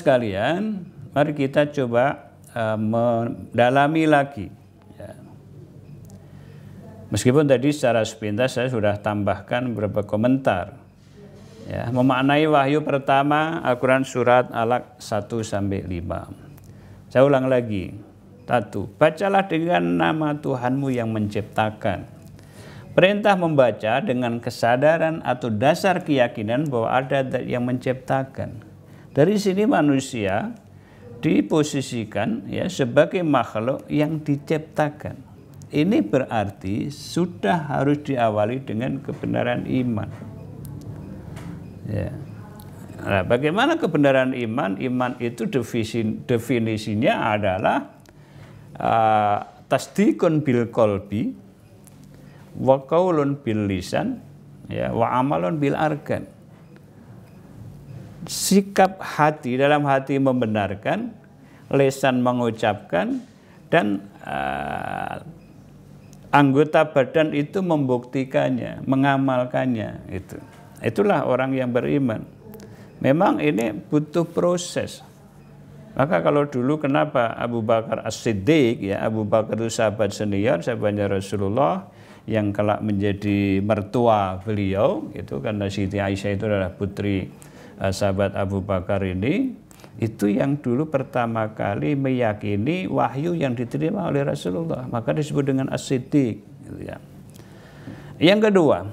sekalian, mari kita coba uh, mendalami lagi. Ya. Meskipun tadi secara sepintas saya sudah tambahkan beberapa komentar. Ya, memaknai wahyu pertama Al-Quran Surat al 1-5. Saya ulang lagi. Satu, bacalah dengan nama Tuhanmu yang menciptakan. Perintah membaca dengan kesadaran atau dasar keyakinan bahwa ada yang menciptakan. Dari sini manusia diposisikan ya sebagai makhluk yang diciptakan. Ini berarti sudah harus diawali dengan kebenaran iman. Ya. Nah, bagaimana kebenaran iman? Iman itu definisi, definisinya adalah uh, ah, tasdikun bil kolbi, wa bil lisan, ya, wa amalun bil argan sikap hati dalam hati membenarkan, lesan mengucapkan dan uh, anggota badan itu membuktikannya, mengamalkannya itu. Itulah orang yang beriman. Memang ini butuh proses. Maka kalau dulu kenapa Abu Bakar As-Siddiq ya Abu Bakar itu sahabat senior, sahabatnya Rasulullah yang kelak menjadi mertua beliau itu karena Siti Aisyah itu adalah putri Eh, sahabat Abu Bakar ini itu yang dulu pertama kali meyakini wahyu yang diterima oleh Rasulullah maka disebut dengan asidik gitu ya. Yang kedua,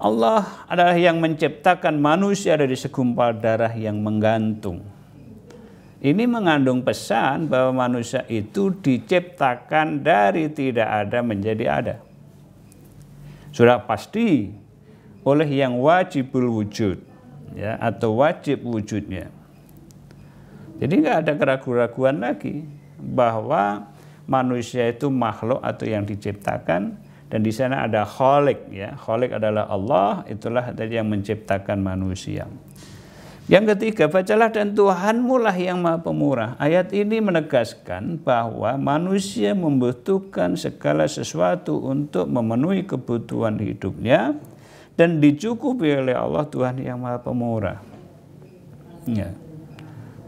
Allah adalah yang menciptakan manusia dari segumpal darah yang menggantung. Ini mengandung pesan bahwa manusia itu diciptakan dari tidak ada menjadi ada. Sudah pasti oleh yang wajibul wujud ya atau wajib wujudnya. Jadi nggak ada keraguan-keraguan lagi bahwa manusia itu makhluk atau yang diciptakan dan di sana ada kholik ya kholik adalah Allah itulah tadi yang menciptakan manusia. Yang ketiga, bacalah dan Tuhanmu lah yang maha pemurah. Ayat ini menegaskan bahwa manusia membutuhkan segala sesuatu untuk memenuhi kebutuhan hidupnya dan dicukupi oleh Allah Tuhan yang Maha Pemurah. Ya.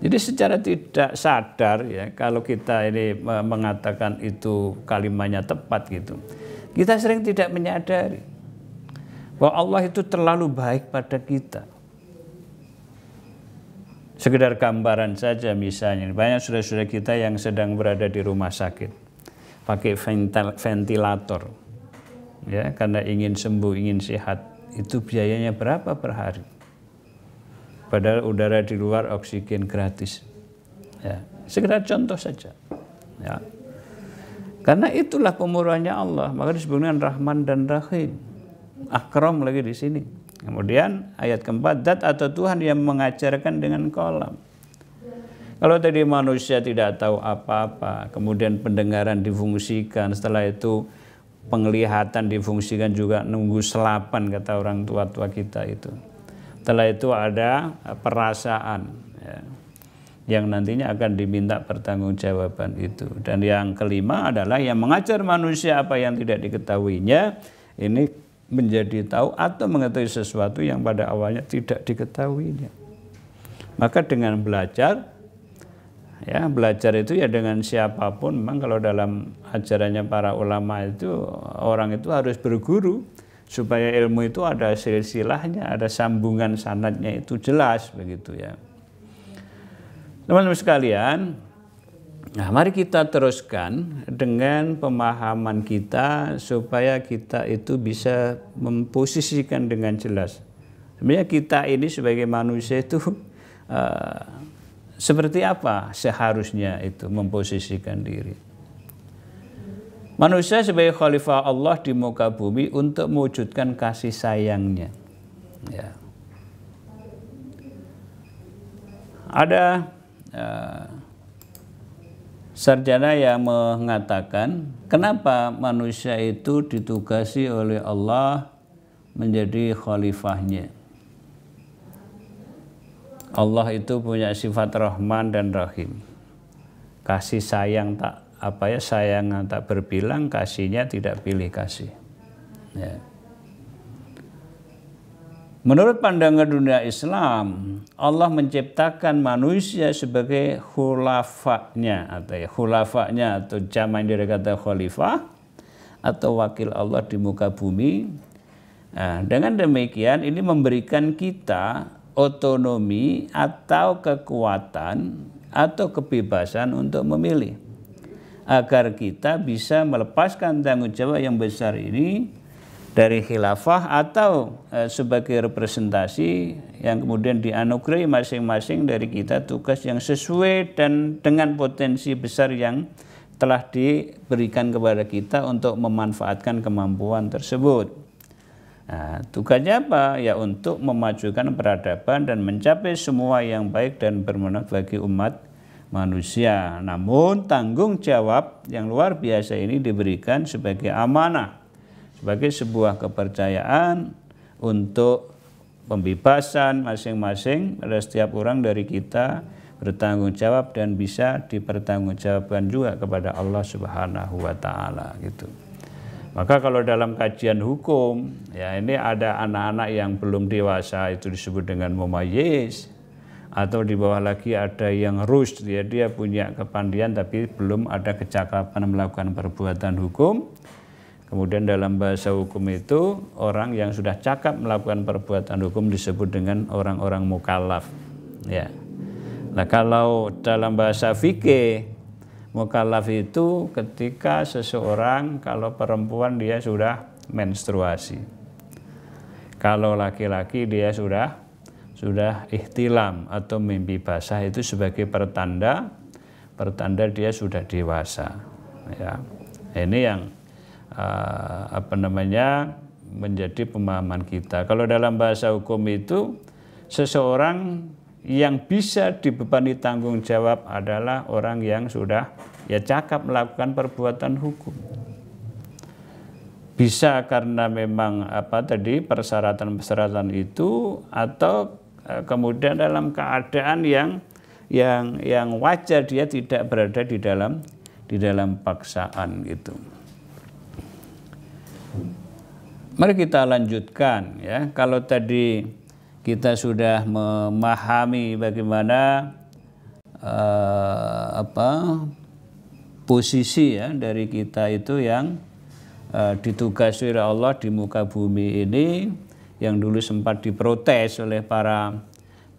Jadi secara tidak sadar ya kalau kita ini mengatakan itu kalimatnya tepat gitu. Kita sering tidak menyadari bahwa Allah itu terlalu baik pada kita. Sekedar gambaran saja misalnya, banyak saudara-saudara kita yang sedang berada di rumah sakit pakai ventilator ya karena ingin sembuh, ingin sehat itu biayanya berapa per hari padahal udara di luar oksigen gratis ya segera contoh saja ya karena itulah kemurahannya Allah maka disebut dengan Rahman dan Rahim akram lagi di sini kemudian ayat keempat dat atau Tuhan yang mengajarkan dengan kolam kalau tadi manusia tidak tahu apa-apa, kemudian pendengaran difungsikan, setelah itu penglihatan difungsikan juga nunggu selapan kata orang tua-tua kita itu. Setelah itu ada eh, perasaan ya, yang nantinya akan diminta pertanggungjawaban itu. Dan yang kelima adalah yang mengajar manusia apa yang tidak diketahuinya ini menjadi tahu atau mengetahui sesuatu yang pada awalnya tidak diketahuinya. Maka dengan belajar ya belajar itu ya dengan siapapun memang kalau dalam ajarannya para ulama itu orang itu harus berguru supaya ilmu itu ada silsilahnya ada sambungan sanatnya itu jelas begitu ya teman-teman sekalian nah mari kita teruskan dengan pemahaman kita supaya kita itu bisa memposisikan dengan jelas sebenarnya kita ini sebagai manusia itu uh, seperti apa seharusnya itu memposisikan diri. Manusia sebagai khalifah Allah di muka bumi untuk mewujudkan kasih sayangnya. Ya. Ada uh, sarjana yang mengatakan kenapa manusia itu ditugasi oleh Allah menjadi khalifahnya. Allah itu punya sifat Rahman dan Rahim. Kasih sayang tak apa ya sayang tak berbilang, kasihnya tidak pilih kasih. Ya. Menurut pandangan dunia Islam, Allah menciptakan manusia sebagai khulafaknya atau ya, khulafaknya atau zaman dari kata khalifah atau wakil Allah di muka bumi. Nah, dengan demikian ini memberikan kita otonomi atau kekuatan atau kebebasan untuk memilih agar kita bisa melepaskan tanggung jawab yang besar ini dari khilafah atau eh, sebagai representasi yang kemudian dianugerahi masing-masing dari kita tugas yang sesuai dan dengan potensi besar yang telah diberikan kepada kita untuk memanfaatkan kemampuan tersebut. Nah, tugasnya apa? Ya untuk memajukan peradaban dan mencapai semua yang baik dan bermanfaat bagi umat manusia. Namun tanggung jawab yang luar biasa ini diberikan sebagai amanah, sebagai sebuah kepercayaan untuk pembebasan masing-masing pada setiap orang dari kita bertanggung jawab dan bisa dipertanggungjawabkan juga kepada Allah Subhanahu wa taala gitu. Maka kalau dalam kajian hukum, ya ini ada anak-anak yang belum dewasa itu disebut dengan mumayyiz atau di bawah lagi ada yang rus dia dia punya kepandian tapi belum ada kecakapan melakukan perbuatan hukum. Kemudian dalam bahasa hukum itu orang yang sudah cakap melakukan perbuatan hukum disebut dengan orang-orang mukallaf. Ya. Nah, kalau dalam bahasa fikih Mukallaf itu ketika seseorang kalau perempuan dia sudah menstruasi. Kalau laki-laki dia sudah sudah ihtilam atau mimpi basah itu sebagai pertanda pertanda dia sudah dewasa. Ya. Ini yang uh, apa namanya menjadi pemahaman kita. Kalau dalam bahasa hukum itu seseorang yang bisa dibebani tanggung jawab adalah orang yang sudah ya cakap melakukan perbuatan hukum. Bisa karena memang apa tadi persyaratan-persyaratan itu atau eh, kemudian dalam keadaan yang yang yang wajar dia tidak berada di dalam di dalam paksaan itu Mari kita lanjutkan ya. Kalau tadi kita sudah memahami bagaimana uh, apa posisi ya dari kita itu yang uh, eh, ditugasi oleh Allah di muka bumi ini yang dulu sempat diprotes oleh para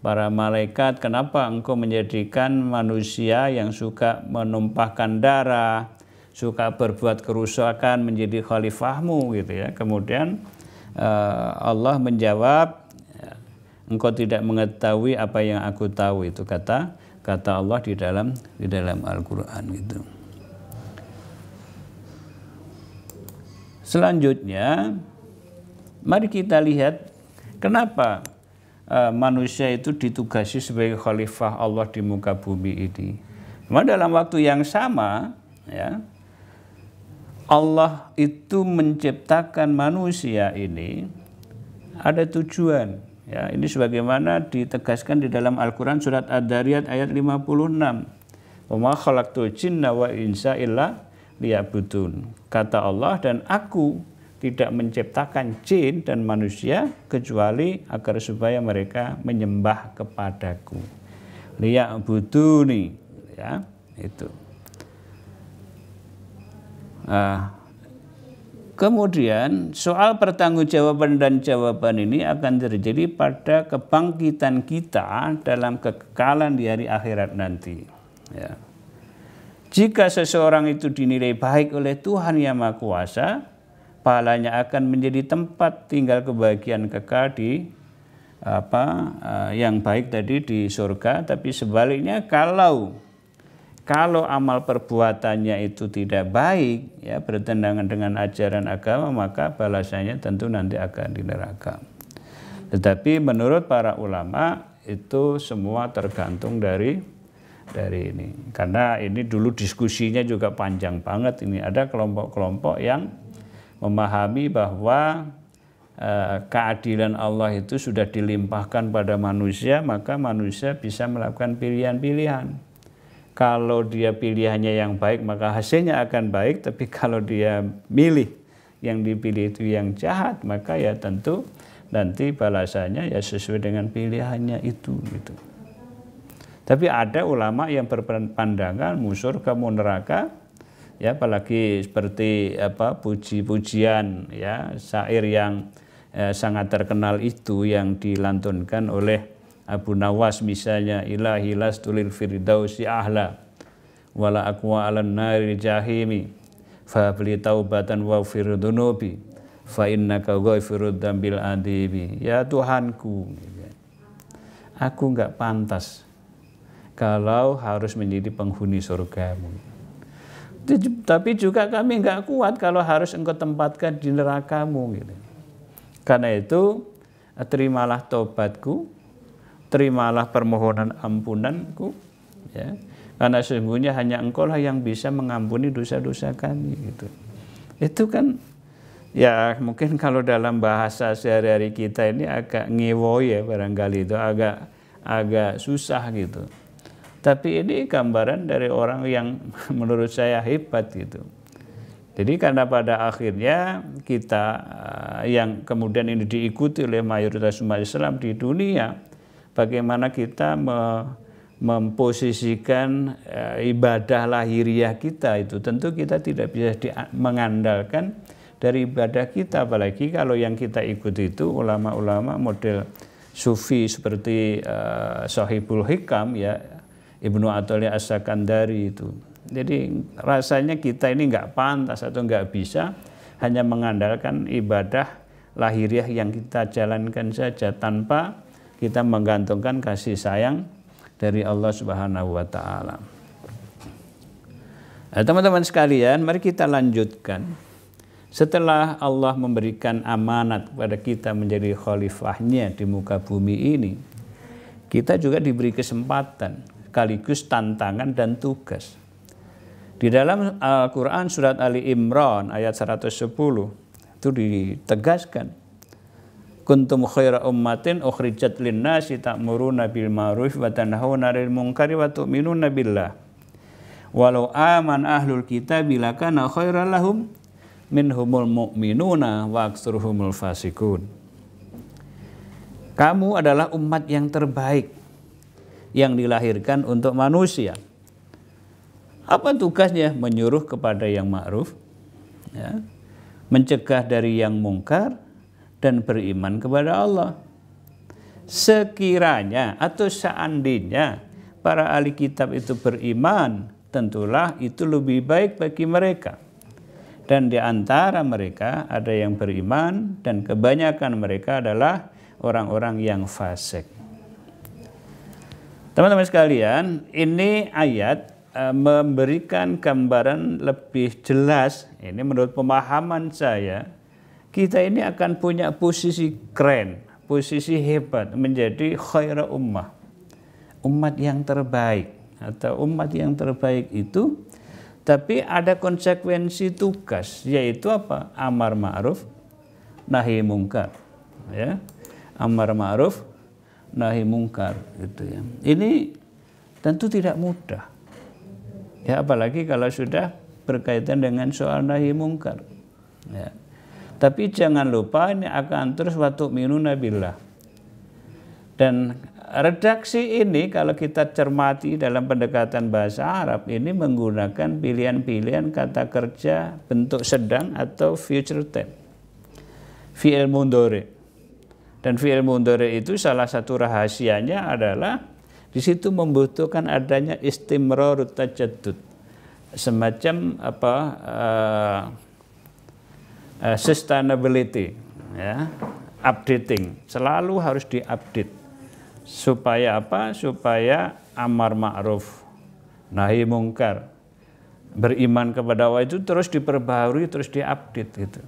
para malaikat kenapa engkau menjadikan manusia yang suka menumpahkan darah suka berbuat kerusakan menjadi khalifahmu gitu ya kemudian eh, Allah menjawab engkau tidak mengetahui apa yang aku tahu itu kata kata Allah di dalam di dalam Al-Qur'an gitu. Selanjutnya mari kita lihat kenapa uh, manusia itu ditugasi sebagai khalifah Allah di muka bumi ini. Cuma dalam waktu yang sama ya Allah itu menciptakan manusia ini ada tujuan Ya, ini sebagaimana ditegaskan di dalam Al-Qur'an surat Ad-Dariyat ayat 56. Wa khalaqtul jinna wa insa illa liyabudun. Kata Allah dan aku tidak menciptakan jin dan manusia kecuali agar supaya mereka menyembah kepadaku. Liyabuduni ya, itu. Uh, Kemudian soal pertanggungjawaban dan jawaban ini akan terjadi pada kebangkitan kita dalam kekekalan di hari akhirat nanti. Ya. Jika seseorang itu dinilai baik oleh Tuhan Yang Maha Kuasa, pahalanya akan menjadi tempat tinggal kebahagiaan kekal di apa eh, yang baik tadi di surga. Tapi sebaliknya kalau kalau amal perbuatannya itu tidak baik, ya bertentangan dengan ajaran agama, maka balasannya tentu nanti akan di neraka. Tetapi menurut para ulama itu semua tergantung dari dari ini. Karena ini dulu diskusinya juga panjang banget ini. Ada kelompok-kelompok yang memahami bahwa eh, keadilan Allah itu sudah dilimpahkan pada manusia, maka manusia bisa melakukan pilihan-pilihan kalau dia pilihannya yang baik maka hasilnya akan baik tapi kalau dia milih yang dipilih itu yang jahat maka ya tentu nanti balasannya ya sesuai dengan pilihannya itu gitu tapi ada ulama yang berpandangan musur kamu neraka ya apalagi seperti apa puji-pujian ya syair yang eh, sangat terkenal itu yang dilantunkan oleh Abu Nawas misalnya ilahi lastulil firdausi ahla wala akwa ala nari jahimi fa bli taubatan wa firdunubi fa innaka ghafirud dambil adibi ya Tuhanku aku nggak pantas kalau harus menjadi penghuni surgamu tapi juga kami nggak kuat kalau harus engkau tempatkan di nerakamu gitu. karena itu terimalah tobatku terimalah permohonan ampunanku ya karena sesungguhnya hanya engkaulah yang bisa mengampuni dosa-dosa kami gitu itu kan ya mungkin kalau dalam bahasa sehari-hari kita ini agak ngewoy ya barangkali itu agak agak susah gitu tapi ini gambaran dari orang yang menurut saya hebat gitu. Jadi karena pada akhirnya kita eh, yang kemudian ini diikuti oleh mayoritas umat Islam di dunia bagaimana kita me memposisikan e, ibadah lahiriah kita itu tentu kita tidak bisa mengandalkan dari ibadah kita apalagi kalau yang kita ikuti itu ulama-ulama model sufi seperti e, Sahibul Hikam ya Ibnu Atholiyah As-Sakandari itu. Jadi rasanya kita ini nggak pantas atau nggak bisa hanya mengandalkan ibadah lahiriah yang kita jalankan saja tanpa kita menggantungkan kasih sayang dari Allah Subhanahu wa taala. Nah, teman-teman sekalian, mari kita lanjutkan. Setelah Allah memberikan amanat kepada kita menjadi khalifahnya di muka bumi ini, kita juga diberi kesempatan sekaligus tantangan dan tugas. Di dalam eh, Al-Quran surat Ali Imran ayat 110 itu ditegaskan kuntum khaira ummatin ukhrijat linnasi ta'muruna bil ma'ruf wa tanhauna 'anil munkari wa tu'minuna billah walau aman ahlul kitab lakana khairal lahum minhumul mu'minuna wa aktsaruhumul fasikun kamu adalah umat yang terbaik yang dilahirkan untuk manusia apa tugasnya menyuruh kepada yang ma'ruf ya, mencegah dari yang mungkar dan beriman kepada Allah. Sekiranya atau seandainya para ahli kitab itu beriman, tentulah itu lebih baik bagi mereka. Dan di antara mereka ada yang beriman dan kebanyakan mereka adalah orang-orang yang fasik. Teman-teman sekalian, ini ayat eh, memberikan gambaran lebih jelas. Ini menurut pemahaman saya kita ini akan punya posisi keren, posisi hebat, menjadi khaira ummah. Umat yang terbaik atau umat yang terbaik itu tapi ada konsekuensi tugas yaitu apa? Amar ma'ruf nahi mungkar ya. Amar ma'ruf nahi mungkar gitu ya. Ini tentu tidak mudah. Ya apalagi kalau sudah berkaitan dengan soal nahi mungkar. Ya. Tapi jangan lupa ini akan terus waktu minuna nabilah. Dan redaksi ini kalau kita cermati dalam pendekatan bahasa Arab ini menggunakan pilihan-pilihan kata kerja bentuk sedang atau future tense. Fi'il mundore. Dan fi'il mundore itu salah satu rahasianya adalah di situ membutuhkan adanya istimrarut tajaddud. Semacam apa uh, uh, sustainability ya updating selalu harus diupdate supaya apa supaya amar ma'ruf nahi mungkar beriman kepada Allah itu terus diperbaharui terus diupdate gitu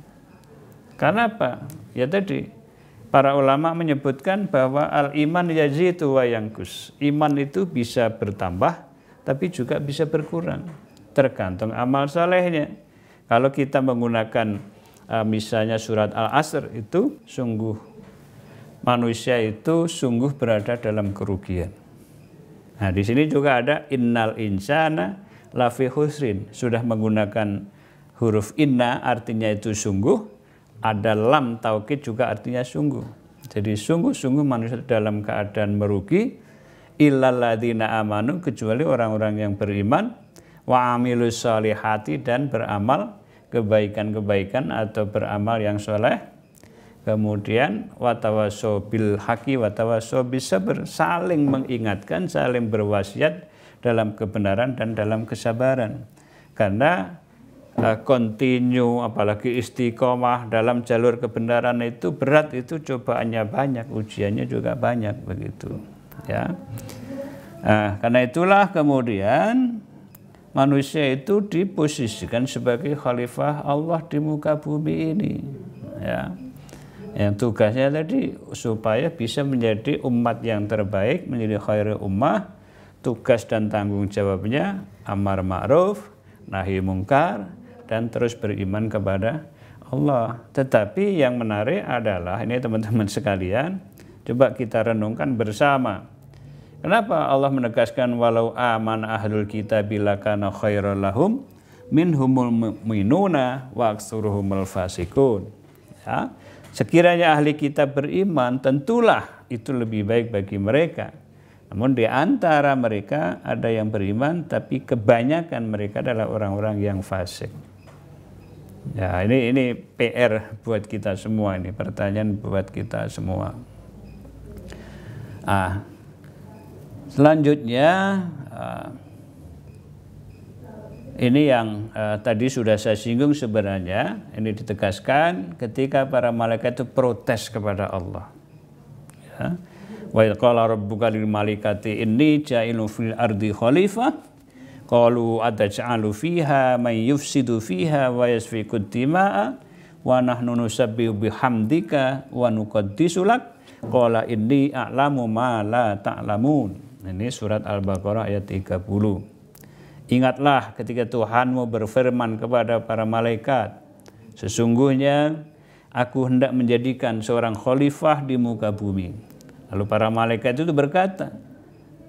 karena apa ya tadi para ulama menyebutkan bahwa al iman yazidu wa yangkus iman itu bisa bertambah tapi juga bisa berkurang tergantung amal salehnya kalau kita menggunakan Eh, misalnya surat Al-Asr itu sungguh manusia itu sungguh berada dalam kerugian. Nah, di sini juga ada innal insana lafi husrin. Sudah menggunakan huruf inna artinya itu sungguh, ada lam taukid juga artinya sungguh. Jadi sungguh-sungguh manusia dalam keadaan merugi Ilaladina amanu kecuali orang-orang yang beriman wa amilus dan beramal kebaikan-kebaikan atau beramal yang soleh. Kemudian watawaso bil haki watawaso bisa saling mengingatkan, saling berwasiat dalam kebenaran dan dalam kesabaran. Karena kontinu eh, continue apalagi istiqomah dalam jalur kebenaran itu berat itu cobaannya banyak, ujiannya juga banyak begitu. Ya. uh, karena itulah kemudian manusia itu diposisikan sebagai khalifah Allah di muka bumi ini ya yang tugasnya tadi supaya bisa menjadi umat yang terbaik menjadi khair ummah tugas dan tanggung jawabnya amar ma'ruf nahi mungkar dan terus beriman kepada Allah tetapi yang menarik adalah ini teman-teman sekalian coba kita renungkan bersama Kenapa Allah menegaskan walau aman ahlul kita bila kana khairul lahum minhumul minuna wa aksuruhumul fasikun. Ya. Sekiranya ahli kita beriman, tentulah itu lebih baik bagi mereka. Namun di antara mereka ada yang beriman, tapi kebanyakan mereka adalah orang-orang yang fasik. Ya, ini ini PR buat kita semua ini, pertanyaan buat kita semua. Ah, Selanjutnya eh, ini yang eh, tadi sudah saya singgung sebenarnya, ini ditegaskan ketika para malaikat itu protes kepada Allah. Ya. Wa qala rabbuka lil malaikati inni ja'ilun fil ardi khalifah qalu ataj'alu fiha man yufsidu fiha wa yasfiku dima'a wa nahnu nusabbihu bihamdika wa nuqaddisu lak qala inni a'lamu ma la ta'lamun. Ini surat Al-Baqarah ayat 30. Ingatlah ketika Tuhanmu berfirman kepada para malaikat, sesungguhnya aku hendak menjadikan seorang khalifah di muka bumi. Lalu para malaikat itu berkata,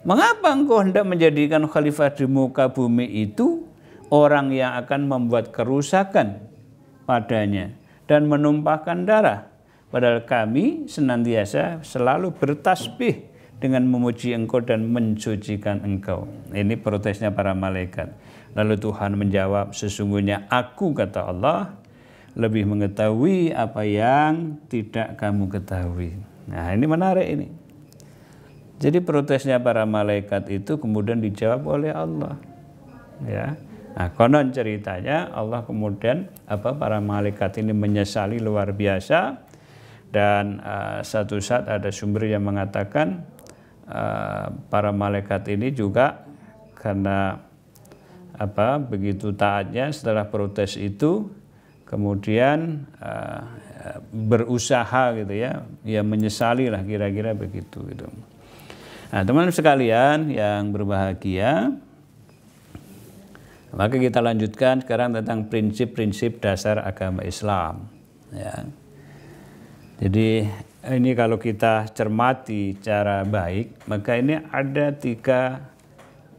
mengapa engkau hendak menjadikan khalifah di muka bumi itu orang yang akan membuat kerusakan padanya dan menumpahkan darah? Padahal kami senantiasa selalu bertasbih dengan memuji engkau dan mencucikan engkau. Ini protesnya para malaikat. Lalu Tuhan menjawab, sesungguhnya aku kata Allah lebih mengetahui apa yang tidak kamu ketahui. Nah ini menarik ini. Jadi protesnya para malaikat itu kemudian dijawab oleh Allah. Ya. Nah, konon ceritanya Allah kemudian apa para malaikat ini menyesali luar biasa dan uh, satu saat ada sumber yang mengatakan Eh, para malaikat ini juga karena apa begitu taatnya setelah protes itu kemudian eh, berusaha gitu ya ya menyesali lah kira-kira begitu gitu nah teman-teman sekalian yang berbahagia maka kita lanjutkan sekarang tentang prinsip-prinsip dasar agama Islam ya jadi ini kalau kita cermati cara baik, maka ini ada tiga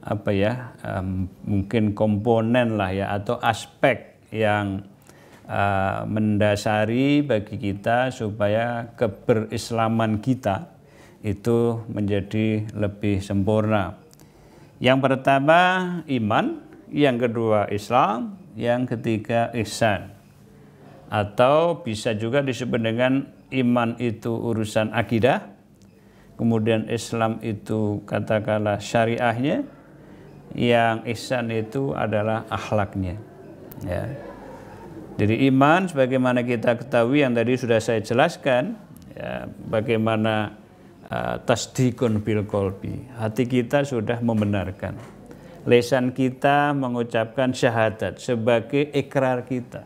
apa ya um, mungkin komponen lah ya atau aspek yang uh, mendasari bagi kita supaya keberislaman kita itu menjadi lebih sempurna. Yang pertama iman, yang kedua Islam, yang ketiga ihsan. Atau bisa juga disebut dengan iman itu urusan akidah, kemudian Islam itu katakanlah syariahnya, yang ihsan itu adalah akhlaknya. Ya. Jadi iman sebagaimana kita ketahui yang tadi sudah saya jelaskan, ya, bagaimana uh, tasdikun bil kolbi, hati kita sudah membenarkan. Lesan kita mengucapkan syahadat sebagai ikrar kita.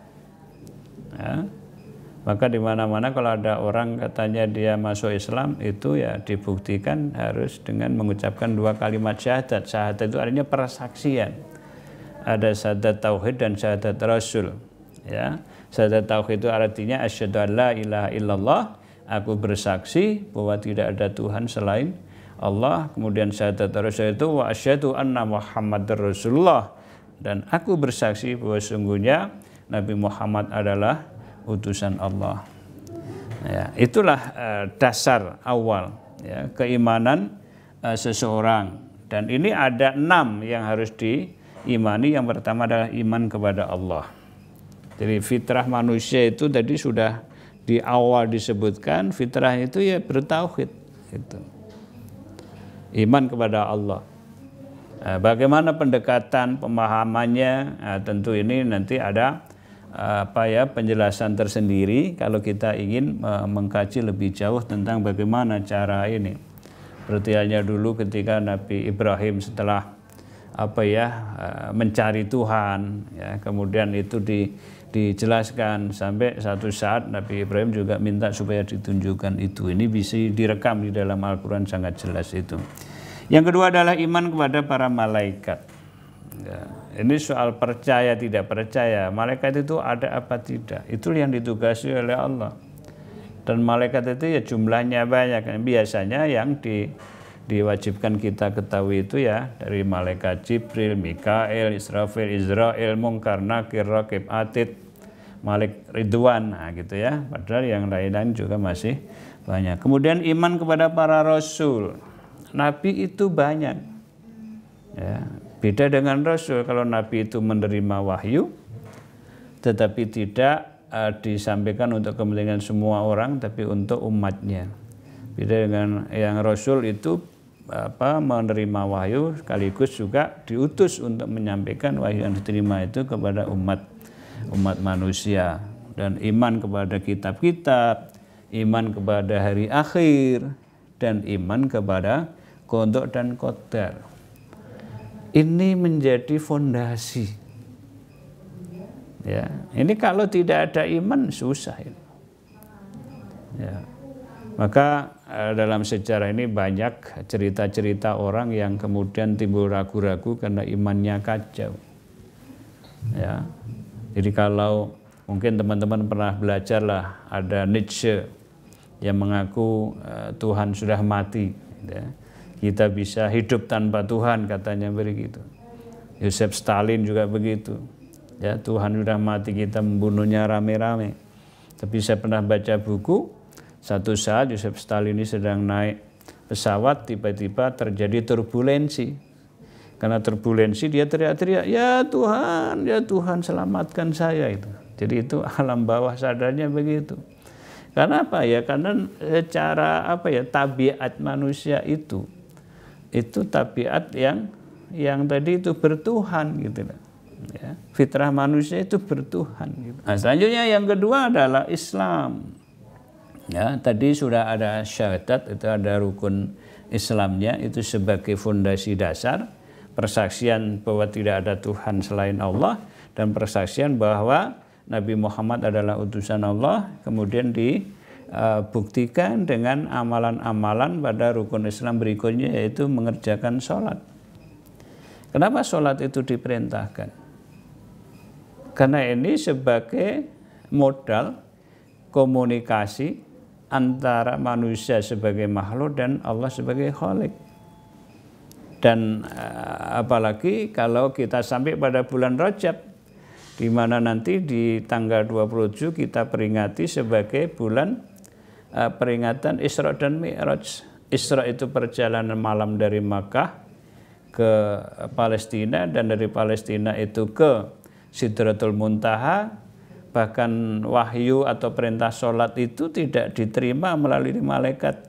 Ya. Maka di mana-mana kalau ada orang katanya dia masuk Islam itu ya dibuktikan harus dengan mengucapkan dua kalimat syahadat. Syahadat itu artinya persaksian. Ada syahadat tauhid dan syahadat rasul. Ya. Syahadat tauhid itu artinya asyhadu alla ilaha illallah, aku bersaksi bahwa tidak ada Tuhan selain Allah. Kemudian syahadat rasul itu wa asyhadu anna Muhammadar Rasulullah dan aku bersaksi bahwa sungguhnya Nabi Muhammad adalah utusan Allah. Ya, itulah uh, dasar awal ya, keimanan uh, seseorang. Dan ini ada enam yang harus diimani. Yang pertama adalah iman kepada Allah. Jadi fitrah manusia itu tadi sudah di awal disebutkan fitrah itu ya bertauhid itu. Iman kepada Allah. Eh, bagaimana pendekatan pemahamannya? tentu ini nanti ada apa ya penjelasan tersendiri kalau kita ingin eh, mengkaji lebih jauh tentang bagaimana cara ini. Seperti hanya dulu ketika Nabi Ibrahim setelah apa ya eh, mencari Tuhan, ya, kemudian itu di, dijelaskan sampai satu saat Nabi Ibrahim juga minta supaya ditunjukkan itu. Ini bisa direkam di dalam Al-Quran sangat jelas itu. Yang kedua adalah iman kepada para malaikat. Ya. Ini soal percaya tidak percaya. Malaikat itu ada apa tidak? Itu yang ditugasi oleh Allah. Dan malaikat itu ya jumlahnya banyak. Biasanya yang di, diwajibkan kita ketahui itu ya dari malaikat Jibril, Mikael, Israfil, Israel, Mungkar, Nakir, Rakib, Atid, Malik Ridwan, nah, gitu ya. Padahal yang lain-lain juga masih banyak. Kemudian iman kepada para rasul, nabi itu banyak. Ya, Beda dengan Rasul, kalau Nabi itu menerima wahyu, tetapi tidak uh, disampaikan untuk kepentingan semua orang, tapi untuk umatnya. Beda dengan yang Rasul itu apa menerima wahyu sekaligus juga diutus untuk menyampaikan wahyu yang diterima itu kepada umat umat manusia dan iman kepada kitab-kitab, iman kepada hari akhir dan iman kepada kodok dan kodar ini menjadi fondasi. Ya, ini kalau tidak ada iman susah ini. Ya. Maka eh, dalam sejarah ini banyak cerita-cerita orang yang kemudian timbul ragu-ragu karena imannya kacau. Ya. Jadi kalau mungkin teman-teman pernah belajar lah ada Nietzsche yang mengaku eh, Tuhan sudah mati. Gitu ya kita bisa hidup tanpa Tuhan katanya begitu. Yosef Stalin juga begitu. Ya, Tuhan sudah mati kita membunuhnya rame-rame. Tapi saya pernah baca buku, satu saat Yosef Stalin ini sedang naik pesawat tiba-tiba terjadi turbulensi. Karena turbulensi dia teriak-teriak, "Ya Tuhan, ya Tuhan selamatkan saya." itu. Jadi itu alam bawah sadarnya begitu. Karena apa ya? Karena secara apa ya tabiat manusia itu itu tabiat yang yang tadi itu bertuhan gitu kan. Ya. Fitrah manusia itu bertuhan. Gitu. Nah, selanjutnya yang kedua adalah Islam. Ya, tadi sudah ada syahadat itu ada rukun Islamnya itu sebagai fondasi dasar persaksian bahwa tidak ada Tuhan selain Allah dan persaksian bahwa Nabi Muhammad adalah utusan Allah kemudian di uh, buktikan dengan amalan-amalan pada rukun Islam berikutnya yaitu mengerjakan sholat. Kenapa sholat itu diperintahkan? Karena ini sebagai modal komunikasi antara manusia sebagai makhluk dan Allah sebagai Kholik. Dan eh, apalagi kalau kita sampai pada bulan Rajab di mana nanti di tanggal 27 kita peringati sebagai bulan Eh, peringatan Isra dan Mi'raj. Isra itu perjalanan malam dari Makkah ke Palestina dan dari Palestina itu ke Sidratul Muntaha bahkan wahyu atau perintah sholat itu tidak diterima melalui malaikat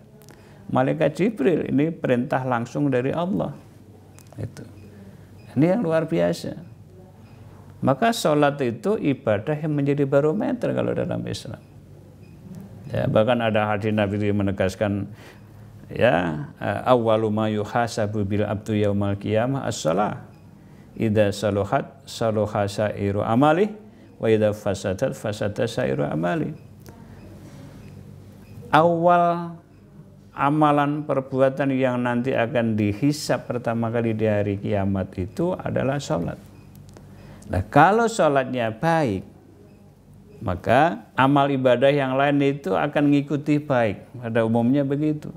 malaikat Jibril ini perintah langsung dari Allah itu ini yang luar biasa maka sholat itu ibadah yang menjadi barometer kalau dalam Islam Ya, bahkan ada hadis Nabi yang menegaskan ya awwalu ma yuhasabu bil abdu yaumal qiyamah as-salah. Idza saluhat saluha sa'iru amali wa idza fasadat fasada sa'iru amali. Awal amalan perbuatan yang nanti akan dihisap pertama kali di hari kiamat itu adalah sholat. Nah, kalau sholatnya baik, maka amal ibadah yang lain itu akan mengikuti baik pada umumnya begitu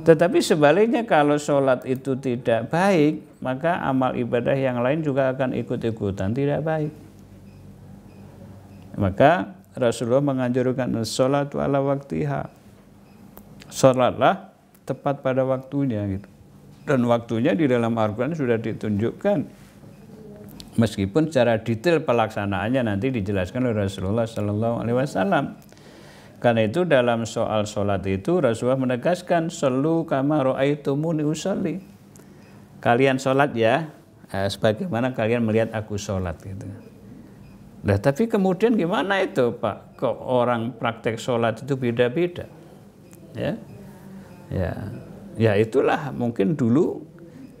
tetapi sebaliknya kalau sholat itu tidak baik maka amal ibadah yang lain juga akan ikut-ikutan tidak baik maka Rasulullah menganjurkan sholat ala waktiha sholatlah tepat pada waktunya gitu dan waktunya di dalam Al-Quran sudah ditunjukkan meskipun secara detail pelaksanaannya nanti dijelaskan oleh Rasulullah Sallallahu Alaihi Wasallam. Karena itu dalam soal sholat itu Rasulullah menegaskan selu kama muni usali. Kalian sholat ya, eh, sebagaimana kalian melihat aku sholat gitu. Nah, tapi kemudian gimana itu Pak? Kok orang praktek sholat itu beda-beda? Ya, ya, ya itulah mungkin dulu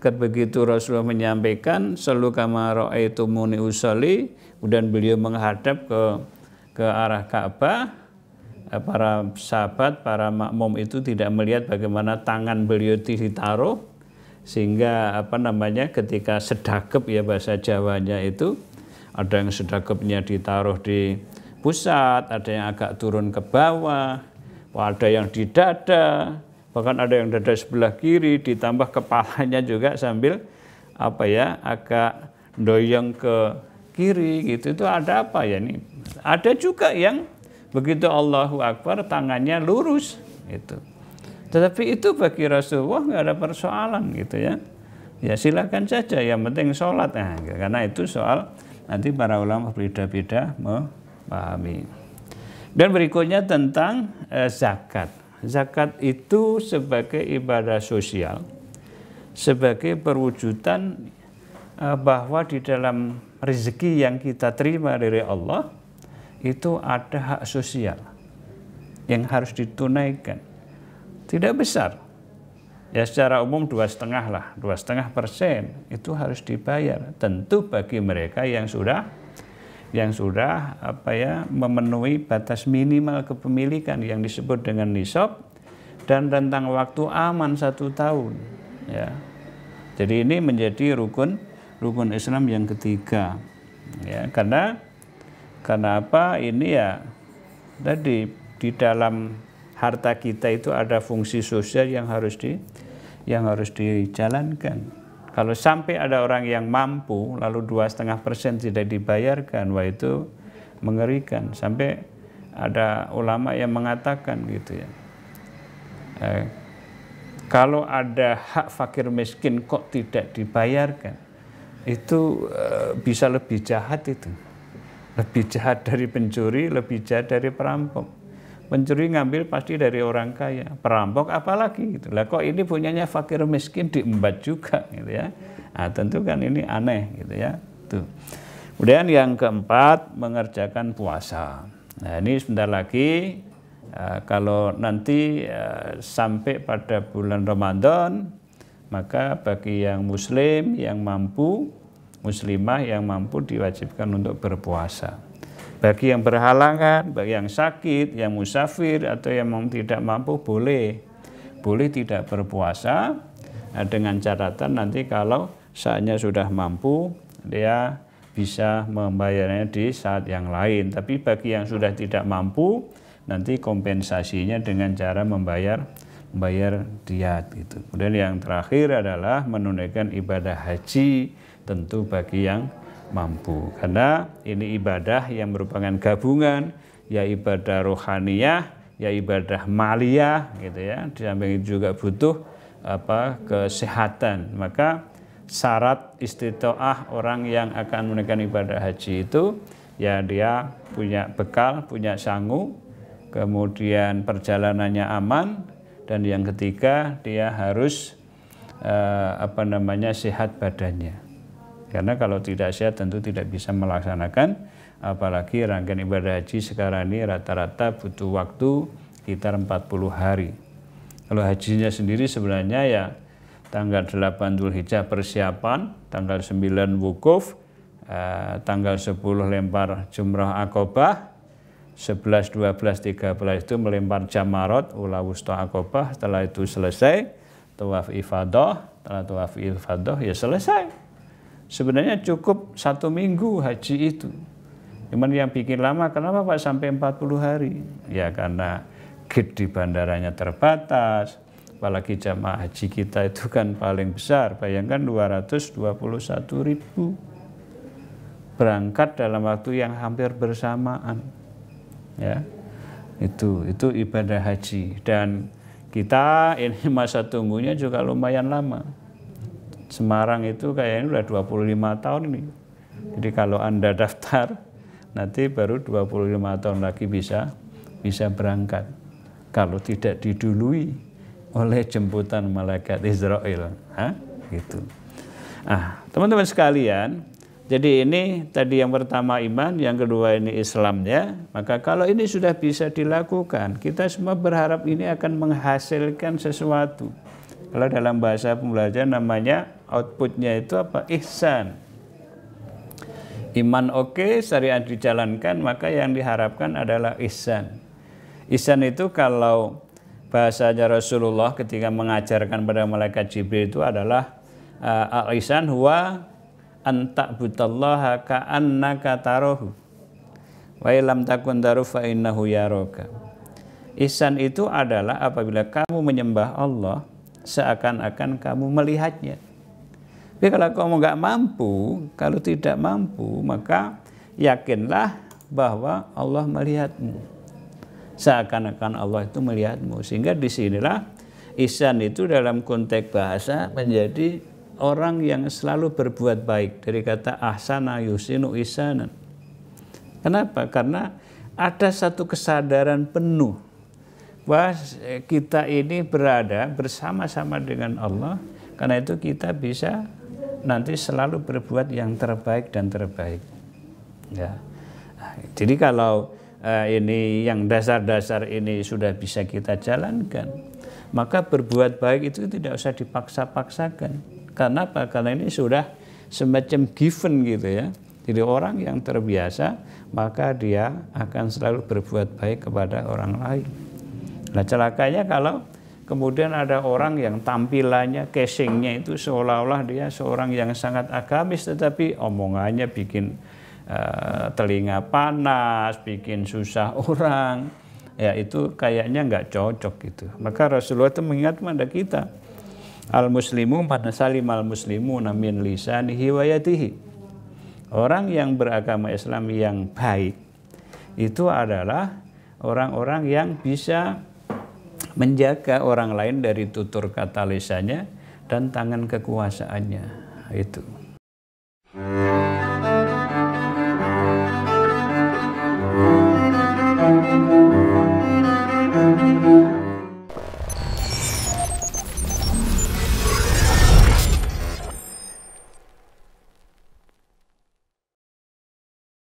begitu Rasulullah menyampaikan selalu kamaro itu muni usali kemudian beliau menghadap ke ke arah Ka'bah eh, para sahabat para makmum itu tidak melihat bagaimana tangan beliau ditaruh sehingga apa namanya ketika sedakep ya bahasa Jawanya itu ada yang sedakepnya ditaruh di pusat ada yang agak turun ke bawah ada yang di dada bahkan ada yang dada sebelah kiri ditambah kepalanya juga sambil apa ya agak doyong ke kiri gitu itu ada apa ya nih ada juga yang begitu Allahu Akbar tangannya lurus itu tetapi itu bagi Rasulullah nggak ada persoalan gitu ya ya silakan saja yang penting sholat nah, karena itu soal nanti para ulama berbeda-beda memahami dan berikutnya tentang eh, zakat zakat itu sebagai ibadah sosial, sebagai perwujudan eh, bahwa di dalam rezeki yang kita terima dari Allah itu ada hak sosial yang harus ditunaikan. Tidak besar, ya secara umum dua setengah lah, dua setengah persen itu harus dibayar. Tentu bagi mereka yang sudah yang sudah apa ya memenuhi batas minimal kepemilikan yang disebut dengan nisab dan rentang waktu aman satu tahun ya. Jadi ini menjadi rukun rukun Islam yang ketiga ya karena karena apa ini ya tadi di dalam harta kita itu ada fungsi sosial yang harus di yang harus dijalankan kalau sampai ada orang yang mampu, lalu dua setengah persen tidak dibayarkan, wah itu mengerikan. Sampai ada ulama yang mengatakan gitu ya. Eh, kalau ada hak fakir miskin kok tidak dibayarkan, itu eh, bisa lebih jahat itu. Lebih jahat dari pencuri, lebih jahat dari perampok pencuri ngambil pasti dari orang kaya, perampok apalagi gitu. Lah kok ini punyanya fakir miskin diembat juga gitu ya. Nah, tentu kan ini aneh gitu ya. Tuh. Kemudian yang keempat mengerjakan puasa. Nah, ini sebentar lagi uh, kalau nanti uh, sampai pada bulan Ramadan maka bagi yang muslim yang mampu muslimah yang mampu diwajibkan untuk berpuasa. Bagi yang berhalangan, bagi yang sakit, yang musafir atau yang tidak mampu boleh. Boleh tidak berpuasa nah, dengan catatan nanti kalau saatnya sudah mampu dia bisa membayarnya di saat yang lain. Tapi bagi yang sudah tidak mampu nanti kompensasinya dengan cara membayar membayar diat gitu. Kemudian yang terakhir adalah menunaikan ibadah haji tentu bagi yang mampu. Karena ini ibadah yang merupakan gabungan ya ibadah rohaniyah, ya ibadah maliyah gitu ya. Di samping juga butuh apa kesehatan. Maka syarat istitoah orang yang akan menekan ibadah haji itu ya dia punya bekal, punya sangu, kemudian perjalanannya aman dan yang ketiga dia harus eh, apa namanya sehat badannya. Karena kalau tidak sehat tentu tidak bisa melaksanakan apalagi rangkaian ibadah haji sekarang ini rata-rata butuh waktu sekitar 40 hari. Kalau hajinya sendiri sebenarnya ya tanggal 8 Zulhijjah persiapan, tanggal 9 wukuf, eh, tanggal 10 lempar jumrah akobah, 11, 12, 13 itu melempar jamarot, ula wusta akobah, setelah itu selesai, tawaf ifadah, setelah tawaf ifadah ya selesai. Sebenarnya cukup satu minggu haji itu. Cuman yang bikin lama, kenapa Pak sampai 40 hari? Ya karena gate di bandaranya terbatas, apalagi jamaah haji kita itu kan paling besar, bayangkan 221 ribu. Berangkat dalam waktu yang hampir bersamaan. Ya, itu itu ibadah haji dan kita ini masa tunggunya juga lumayan lama Semarang itu kayaknya udah 25 tahun ini. Jadi kalau Anda daftar nanti baru 25 tahun lagi bisa bisa berangkat. Kalau tidak didului oleh jemputan malaikat Israel. Hah? Gitu. Ah, teman-teman sekalian, jadi ini tadi yang pertama iman, yang kedua ini Islamnya. Maka kalau ini sudah bisa dilakukan, kita semua berharap ini akan menghasilkan sesuatu. Kalau dalam bahasa pembelajaran namanya outputnya itu apa ihsan iman oke okay, syariat dijalankan maka yang diharapkan adalah ihsan ihsan itu kalau bahasanya Rasulullah ketika mengajarkan pada malaikat Jibril itu adalah uh, al-ihsan huwa antak butallaha ka'annaka tarohu wa ilam takun taruh fa innahu yaroka ihsan itu adalah apabila kamu menyembah Allah seakan-akan kamu melihatnya tapi kalau kamu nggak mampu, kalau tidak mampu, maka yakinlah bahwa Allah melihatmu. Seakan-akan Allah itu melihatmu. Sehingga disinilah isan itu dalam konteks bahasa menjadi orang yang selalu berbuat baik. Dari kata ahsana yusinu isanan. Kenapa? Karena ada satu kesadaran penuh bahwa kita ini berada bersama-sama dengan Allah. Karena itu kita bisa nanti selalu berbuat yang terbaik dan terbaik. Ya. Jadi kalau uh, ini yang dasar-dasar ini sudah bisa kita jalankan, maka berbuat baik itu tidak usah dipaksa-paksakan. Karena apa? Karena ini sudah semacam given gitu ya. Jadi orang yang terbiasa maka dia akan selalu berbuat baik kepada orang lain. Nah celakanya kalau Kemudian ada orang yang tampilannya, casingnya itu seolah-olah dia seorang yang sangat agamis, tetapi omongannya bikin uh, telinga panas, bikin susah orang. Ya itu kayaknya nggak cocok gitu. Maka Rasulullah itu mengingat pada kita. Al-muslimu pada salim al-muslimu namin lisan hiwayatihi Orang yang beragama Islam yang baik itu adalah orang-orang yang bisa menjaga orang lain dari tutur kata lisannya dan tangan kekuasaannya itu. Hmm.